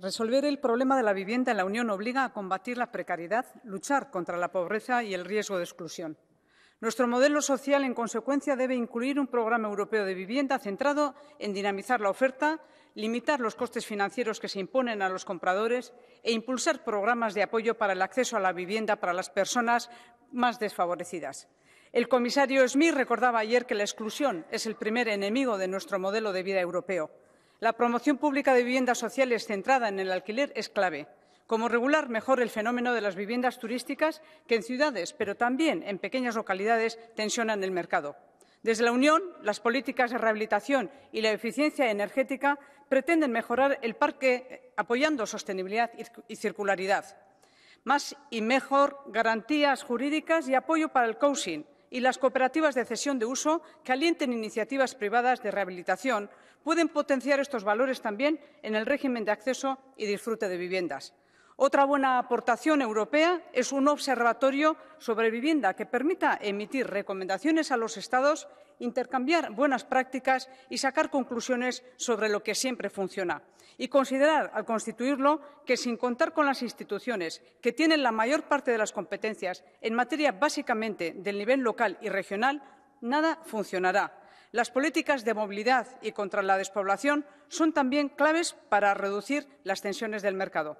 Resolver el problema de la vivienda en la Unión obliga a combatir la precariedad, luchar contra la pobreza y el riesgo de exclusión. Nuestro modelo social, en consecuencia, debe incluir un programa europeo de vivienda centrado en dinamizar la oferta, limitar los costes financieros que se imponen a los compradores e impulsar programas de apoyo para el acceso a la vivienda para las personas más desfavorecidas. El comisario Smith recordaba ayer que la exclusión es el primer enemigo de nuestro modelo de vida europeo. La promoción pública de viviendas sociales centrada en el alquiler es clave, como regular mejor el fenómeno de las viviendas turísticas que en ciudades, pero también en pequeñas localidades, tensionan el mercado. Desde la Unión, las políticas de rehabilitación y la eficiencia energética pretenden mejorar el parque apoyando sostenibilidad y circularidad. Más y mejor garantías jurídicas y apoyo para el coaching y las cooperativas de cesión de uso que alienten iniciativas privadas de rehabilitación pueden potenciar estos valores también en el régimen de acceso y disfrute de viviendas. Otra buena aportación europea es un observatorio sobre vivienda que permita emitir recomendaciones a los Estados, intercambiar buenas prácticas y sacar conclusiones sobre lo que siempre funciona. Y considerar, al constituirlo, que sin contar con las instituciones que tienen la mayor parte de las competencias en materia básicamente del nivel local y regional, nada funcionará. Las políticas de movilidad y contra la despoblación son también claves para reducir las tensiones del mercado.